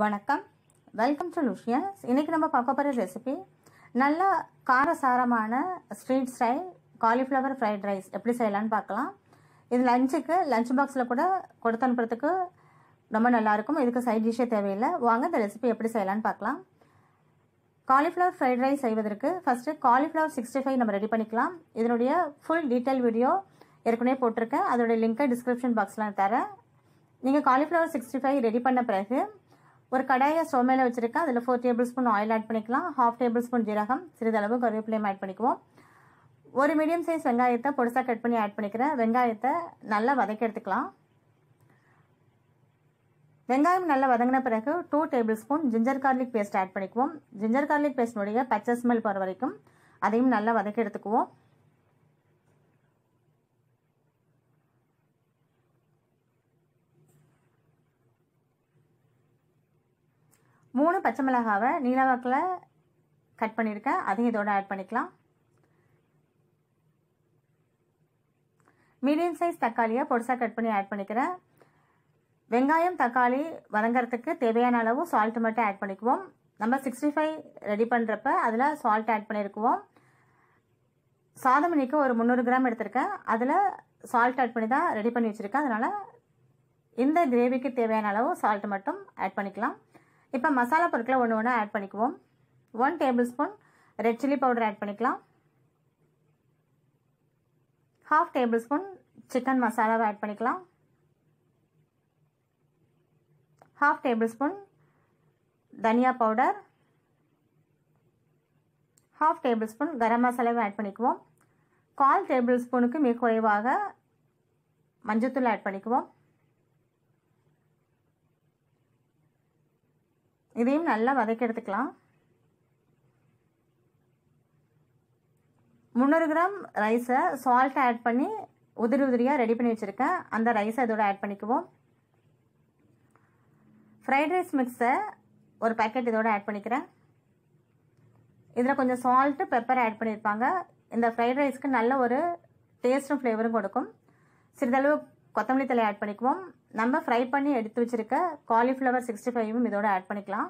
வணக்கம் welcome to லூஷியன்ஸ் இன்றைக்கி நம்ம பார்க்க போகிற ரெசிபி நல்ல காரசாரமான street style cauliflower fried rice எப்படி செய்யலான்னு பார்க்கலாம் இது லஞ்சுக்கு லஞ்ச் பாக்ஸில் கூட கொடுத்து அனுப்புறதுக்கு ரொம்ப நல்லாயிருக்கும் இதுக்கு சைட் டிஷ்ஷே தேவையில்லை வாங்க இந்த ரெசிபி எப்படி செய்யலான்னு பார்க்கலாம் காலிஃப்ளவர் ஃப்ரைட் ரைஸ் செய்வதற்கு ஃபஸ்ட்டு காலிஃப்ளவர் சிக்ஸ்டி ஃபைவ் நம்ம ரெடி பண்ணிக்கலாம் இதனுடைய ஃபுல் டீட்டெயில் வீடியோ ஏற்கனவே போட்டிருக்கேன் அதோடைய லிங்க்கை டிஸ்கிரிப்ஷன் பாக்ஸில் தரேன் நீங்கள் காலிஃப்ளவர் சிக்ஸ்டி ஃபைவ் ரெடி பண்ண பிறகு ஒரு கடாயை ஸ்டவ் மேலே வச்சுருக்கேன் அதில் four tablespoon oil add பண்ணிக்கலாம் ஹாஃப் டேபிள் ஸ்பூன் ஜீரகம் சிறிதளவு கருவேப்பிலையும் ஆட் பண்ணிக்குவோம் ஒரு மீடியம் சைஸ் வெங்காயத்தை பொடிசாக கட் பண்ணி ஆட் பண்ணிக்கிறேன் வெங்காயத்தை நல்லா வதக்கி எடுத்துக்கலாம் வெங்காயம் நல்லா வதங்கின பிறகு two tablespoon ginger garlic paste add பண்ணிக்குவோம் ஜிஞ்சர் கார்லிக் பேஸ்டினுடைய பச்சை ஸ்மெல் போகிற வரைக்கும் அதையும் நல்லா வதக்கி எடுத்துக்குவோம் மூணு பச்சை மிளகாவை நீலவாக்கில் கட் பண்ணியிருக்கேன் அதையும் இதோடு ஆட் பண்ணிக்கலாம் மீடியம் சைஸ் தக்காளியை பொடிசாக கட் பண்ணி ஆட் பண்ணிக்கிறேன் வெங்காயம் தக்காளி வதங்கிறதுக்கு தேவையான அளவு சால்ட்டு மட்டும் ஆட் பண்ணிக்குவோம் நம்ம சிக்ஸ்டி ஃபைவ் ரெடி பண்ணுறப்ப அதில் சால்ட் ஆட் பண்ணியிருக்குவோம் சாதம் ஒரு முந்நூறு கிராம் எடுத்திருக்கேன் அதில் சால்ட் ஆட் பண்ணி தான் ரெடி பண்ணி வச்சுருக்கேன் அதனால் இந்த கிரேவிக்கு தேவையான அளவு சால்ட் மட்டும் ஆட் பண்ணிக்கலாம் இப்போ மசாலா பொருட்களை ஒன்று ஒன்று ஆட் பண்ணிக்குவோம் one tablespoon red chilli powder add பண்ணிக்கலாம் ஹாஃப் டேபிள் ஸ்பூன் சிக்கன் மசாலாவை ஆட் பண்ணிக்கலாம் ஹாஃப் டேபிள் ஸ்பூன் தனியா பவுடர் ஹாஃப் டேபிள் ஸ்பூன் கரம் மசாலாவை ஆட் பண்ணிக்குவோம் கால் டேபிள் ஸ்பூனுக்கு மிக குறைவாக மஞ்சத்தூள் ஆட் பண்ணிக்குவோம் இதையும் நல்லா வதக்கி எடுத்துக்கலாம் முந்நூறு கிராம் ரைஸை சால்ட்டை ஆட் பண்ணி உதிரி உதிரியாக ரெடி பண்ணி வச்சுருக்கேன் அந்த ரைஸை இதோட ஆட் பண்ணிக்குவோம் ஃப்ரைட் ரைஸ் மிக்ஸை ஒரு பேக்கெட் இதோட ஆட் பண்ணிக்கிறேன் இதில் கொஞ்சம் சால்ட்டு பெப்பர் ஆட் பண்ணியிருப்பாங்க இந்த ஃப்ரைட் ரைஸ்க்கு நல்ல ஒரு டேஸ்ட்டும் ஃப்ளேவரும் கொடுக்கும் சிறிதளவு கொத்தமல்லி தலை ஆட் பண்ணிக்குவோம் நம்ம ஃப்ரை பண்ணி எடுத்து வச்சுருக்க காலிஃப்ளவர் சிக்ஸ்டி ஃபைவும் இதோட ஆட் பண்ணிக்கலாம்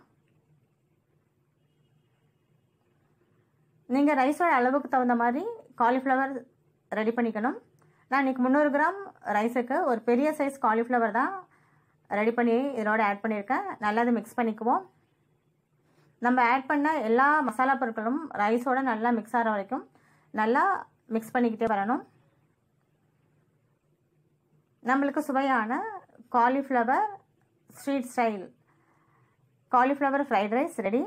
நீங்கள் ரைஸோட அளவுக்கு தகுந்த மாதிரி காலிஃப்ளவர் ரெடி பண்ணிக்கணும் நான் இன்றைக்கி முந்நூறு கிராம் ரைஸுக்கு ஒரு பெரிய சைஸ் காலிஃப்ளவர் தான் ரெடி பண்ணி இதோட ஆட் பண்ணியிருக்கேன் நல்லா அதை மிக்ஸ் பண்ணிக்குவோம் நம்ம ஆட் பண்ண எல்லா மசாலா பொருட்களும் ரைஸோட நல்லா மிக்ஸ் ஆகிற வரைக்கும் நல்லா மிக்ஸ் பண்ணிக்கிட்டே வரணும் நம்மளுக்கு சுவையான cauliflower street style cauliflower fried rice ready